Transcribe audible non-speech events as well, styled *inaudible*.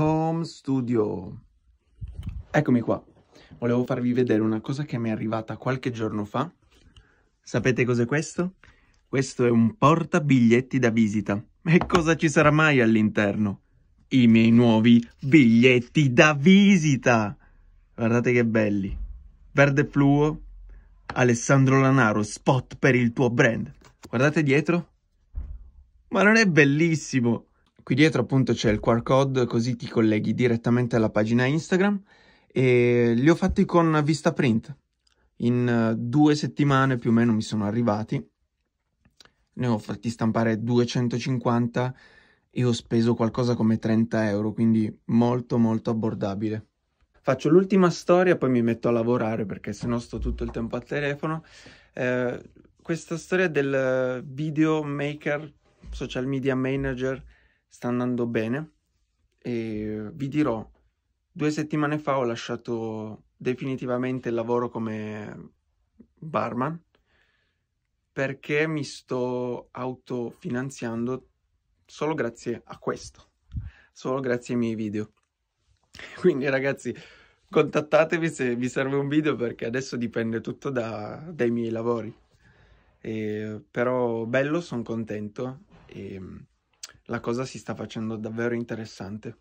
Home Studio. Eccomi qua. Volevo farvi vedere una cosa che mi è arrivata qualche giorno fa. Sapete cos'è questo? Questo è un portabiglietti da visita. E cosa ci sarà mai all'interno? I miei nuovi biglietti da visita! Guardate che belli. Verde fluo, Alessandro Lanaro, spot per il tuo brand. Guardate dietro. Ma non è bellissimo? Qui dietro appunto c'è il QR code così ti colleghi direttamente alla pagina Instagram e li ho fatti con vista print. In eh, due settimane più o meno mi sono arrivati. Ne ho fatti stampare 250 e ho speso qualcosa come 30 euro, quindi molto molto abbordabile. Faccio l'ultima storia, poi mi metto a lavorare perché se no sto tutto il tempo al telefono. Eh, questa storia del video maker, social media manager, sta andando bene e vi dirò, due settimane fa ho lasciato definitivamente il lavoro come barman perché mi sto autofinanziando solo grazie a questo, solo grazie ai miei video. *laughs* Quindi ragazzi, contattatevi se vi serve un video perché adesso dipende tutto da, dai miei lavori. E, però bello, sono contento. E, la cosa si sta facendo davvero interessante.